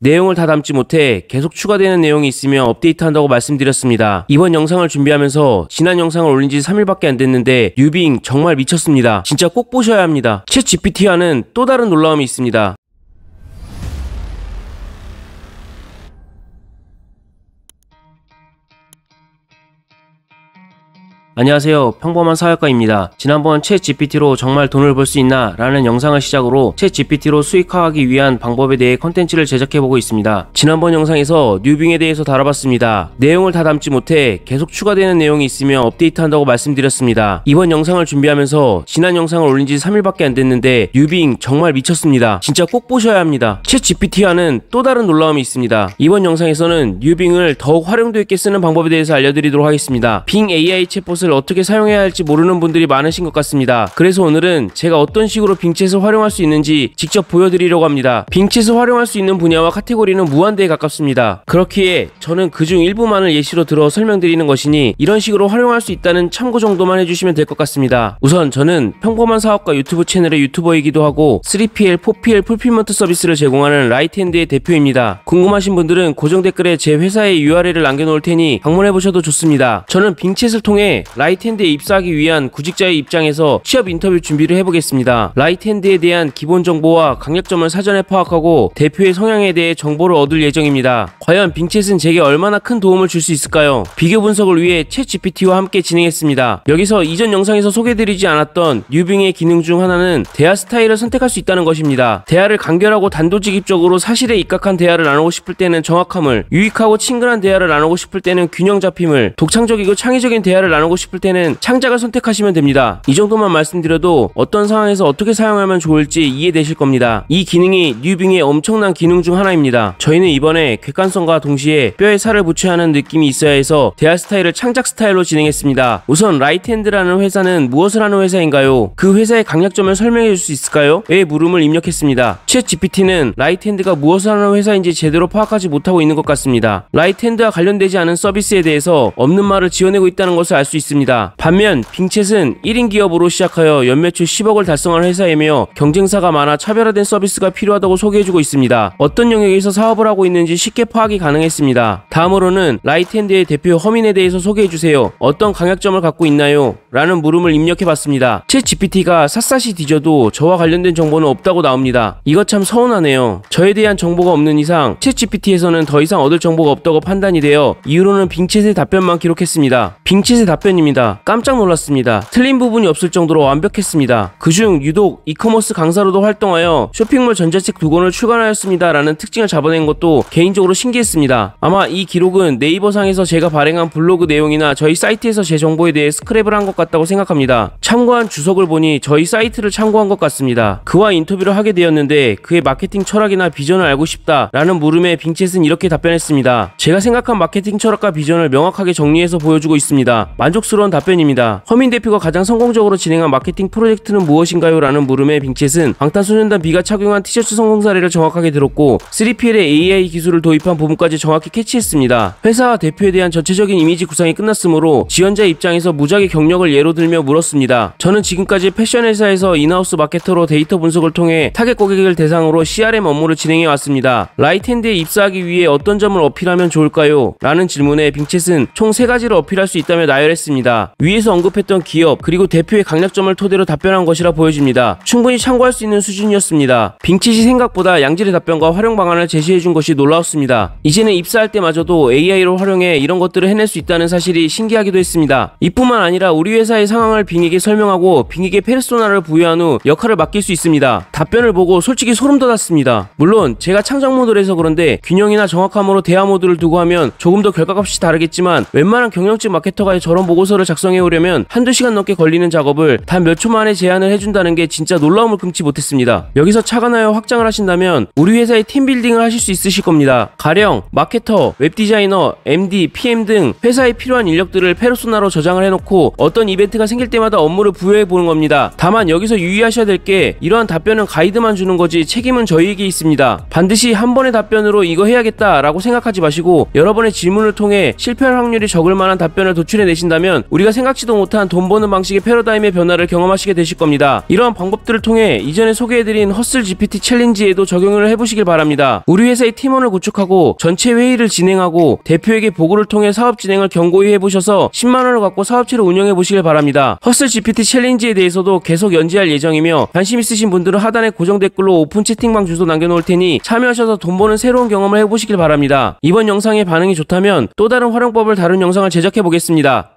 내용을 다 담지 못해 계속 추가되는 내용이 있으면 업데이트한다고 말씀드렸습니다. 이번 영상을 준비하면서 지난 영상을 올린 지 3일밖에 안 됐는데 뉴빙 정말 미쳤습니다. 진짜 꼭 보셔야 합니다. 챗 GPT와는 또 다른 놀라움이 있습니다. 안녕하세요. 평범한 사회과입니다. 지난번 채 GPT로 정말 돈을 벌 수 있나 라는 영상을 시작으로 채 GPT로 수익화하기 위한 방법에 대해 컨텐츠를 제작해보고 있습니다. 지난번 영상에서 뉴빙에 대해서 다뤄봤습니다. 내용을 다 담지 못해 계속 추가되는 내용이 있으면 업데이트한다고 말씀드렸습니다. 이번 영상을 준비하면서 지난 영상을 올린 지 3일밖에 안 됐는데 뉴빙 정말 미쳤습니다. 진짜 꼭 보셔야 합니다. 채 GPT와는 또 다른 놀라움이 있습니다. 이번 영상에서는 뉴빙을 더욱 활용도 있게 쓰는 방법에 대해서 알려드리도록 하겠습니다. 빙 AI 챗포 것을 어떻게 사용해야 할지 모르는 분들이 많으신 것 같습니다. 그래서 오늘은 제가 어떤 식으로 빙챗을 활용할 수 있는지 직접 보여드리려고 합니다. 빙챗을 활용할 수 있는 분야와 카테고리는 무한대에 가깝습니다. 그렇기에 저는 그중 일부만을 예시로 들어 설명드리는 것이니 이런 식으로 활용할 수 있다는 참고 정도만 해주시면 될 것 같습니다. 우선 저는 평범한 사업가 유튜브 채널의 유튜버이기도 하고 3PL, 4PL 풀필먼트 서비스를 제공하는 라이트핸드의 대표입니다. 궁금하신 분들은 고정 댓글에 제 회사의 URL을 남겨놓을 테니 방문해보셔도 좋습니다. 저는 빙챗을 통해 라이트핸드에 입사하기 위한 구직자의 입장에서 취업 인터뷰 준비를 해보겠습니다. 라이트핸드에 대한 기본 정보와 강약점을 사전에 파악하고 대표의 성향에 대해 정보를 얻을 예정입니다. 과연 빙챗은 제게 얼마나 큰 도움을 줄 수 있을까요? 비교 분석을 위해 챗 GPT와 함께 진행했습니다. 여기서 이전 영상에서 소개드리지 해 않았던 뉴빙의 기능 중 하나는 대화 스타일을 선택할 수 있다는 것입니다. 대화를 간결하고 단도직입적으로 사실에 입각한 대화를 나누고 싶을 때는 정확함을, 유익하고 친근한 대화를 나누고 싶을 때는 균형 잡힘을, 독창적이고 창의적인 대화를 나누고 싶을 싶을 때는 창작을 선택하시면 됩니다. 이 정도만 말씀드려도 어떤 상황에서 어떻게 사용하면 좋을지 이해되실 겁니다. 이 기능이 뉴빙의 엄청난 기능 중 하나입니다. 저희는 이번에 객관성과 동시에 뼈에 살을 붙여야 하는 느낌이 있어야 해서 대하 스타일을 창작 스타일로 진행했습니다. 우선 라이트핸드라는 회사는 무엇을 하는 회사인가요? 그 회사의 강약점을 설명해 줄 수 있을까요? 왜 물음을 입력했습니다. 챗 GPT는 라이트핸드가 무엇을 하는 회사인지 제대로 파악하지 못하고 있는 것 같습니다. 라이트핸드와 관련되지 않은 서비스에 대해서 없는 말을 지어내고 있다는 것을 알 수 있습니다. 있습니다. 반면 빙챗은 1인 기업으로 시작하여 연매출 10억을 달성한 회사이며 경쟁사가 많아 차별화된 서비스가 필요하다고 소개해주고 있습니다. 어떤 영역에서 사업을 하고 있는지 쉽게 파악이 가능했습니다. 다음으로는 라이트핸드의 대표 허민에 대해서 소개해주세요. 어떤 강약점을 갖고 있나요? 라는 물음을 입력해봤습니다. 채 GPT가 샅샅이 뒤져도 저와 관련된 정보는 없다고 나옵니다. 이것 참 서운하네요. 저에 대한 정보가 없는 이상 채 GPT에서는 더 이상 얻을 정보가 없다고 판단이 되어 이후로는 빙챗의 답변만 기록했습니다. 빙챗의 답변입니다 했습니다. 깜짝 놀랐습니다. 틀린 부분이 없을 정도로 완벽했습니다. 그중 유독 이커머스 강사로도 활동하여 쇼핑몰 전자책 두 권을 출간하였습니다. 라는 특징을 잡아낸 것도 개인적으로 신기했습니다. 아마 이 기록은 네이버상에서 제가 발행한 블로그 내용이나 저희 사이트에서 제 정보에 대해 스크랩을 한 것 같다고 생각합니다. 참고한 주석을 보니 저희 사이트를 참고한 것 같습니다. 그와 인터뷰를 하게 되었는데 그의 마케팅 철학이나 비전을 알고 싶다 라는 물음에 빙챗은 이렇게 답변했습니다. 제가 생각한 마케팅 철학과 비전을 명확하게 정리해서 보여주고 있습니다. 만족스 러 만족스러운 답변입니다. 허민 대표가 가장 성공적으로 진행한 마케팅 프로젝트는 무엇인가요? 라는 물음에 빙챗은 방탄소년단 B가 착용한 티셔츠 성공 사례를 정확하게 들었고 3PL의 AI 기술을 도입한 부분까지 정확히 캐치했습니다. 회사와 대표에 대한 전체적인 이미지 구상이 끝났으므로 지원자 입장에서 무작위 경력을 예로 들며 물었습니다. 저는 지금까지 패션 회사에서 인하우스 마케터로 데이터 분석을 통해 타겟 고객을 대상으로 CRM 업무를 진행해 왔습니다. 라이트핸드에 입사하기 위해 어떤 점을 어필하면 좋을까요? 라는 질문에 빙챗은 총 3가지를 어필할 수 있다며 나열했습니다. 있습니다. 위에서 언급했던 기업 그리고 대표의 강약점을 토대로 답변한 것이라 보여집니다. 충분히 참고할 수 있는 수준이었습니다. 빙치이 생각보다 양질의 답변과 활용 방안을 제시해준 것이 놀라웠습니다. 이제는 입사할 때마저도 AI를 활용해 이런 것들을 해낼 수 있다는 사실이 신기하기도 했습니다. 이뿐만 아니라 우리 회사의 상황을 빙에게 설명하고 빙에게 페르소나를 부여한 후 역할을 맡길 수 있습니다. 답변을 보고 솔직히 소름 돋았습니다. 물론 제가 창작 모드라서 그런데 균형이나 정확함으로 대화 모드를 두고 하면 조금 더 결과값이 다르겠지만 웬만한 경영직 마케터가 저런 보고 보고서를 작성해 오려면 한두 시간 넘게 걸리는 작업을 단 몇 초 만에 제한을 해준다는 게 진짜 놀라움을 금치 못했습니다. 여기서 차가나여 확장을 하신다면 우리 회사의 팀빌딩을 하실 수 있으실 겁니다. 가령 마케터, 웹디자이너, MD, PM 등 회사에 필요한 인력들을 페르소나로 저장을 해놓고 어떤 이벤트가 생길 때마다 업무를 부여해 보는 겁니다. 다만 여기서 유의하셔야 될 게 이러한 답변은 가이드만 주는 거지 책임은 저희에게 있습니다. 반드시 한 번의 답변으로 이거 해야겠다라고 생각하지 마시고 여러 번의 질문을 통해 실패할 확률이 적을 만한 답변을 도출해 내신다면 되면 우리가 생각지도 못한 돈 버는 방식의 패러다임의 변화를 경험하시게 되실 겁니다. 이러한 방법들을 통해 이전에 소개해드린 허슬 GPT 챌린지에도 적용을 해보시길 바랍니다. 우리 회사의 팀원을 구축하고 전체 회의를 진행하고 대표에게 보고를 통해 사업 진행을 경고히 해보셔서 10만원을 갖고 사업체를 운영해보시길 바랍니다. 허슬 GPT 챌린지에 대해서도 계속 연재할 예정이며 관심 있으신 분들은 하단에 고정 댓글로 오픈 채팅방 주소 남겨놓을 테니 참여하셔서 돈 버는 새로운 경험을 해보시길 바랍니다. 이번 영상의 반응이 좋다면 또 다른 활용법을 다룬 영상을 제작해보겠습니다.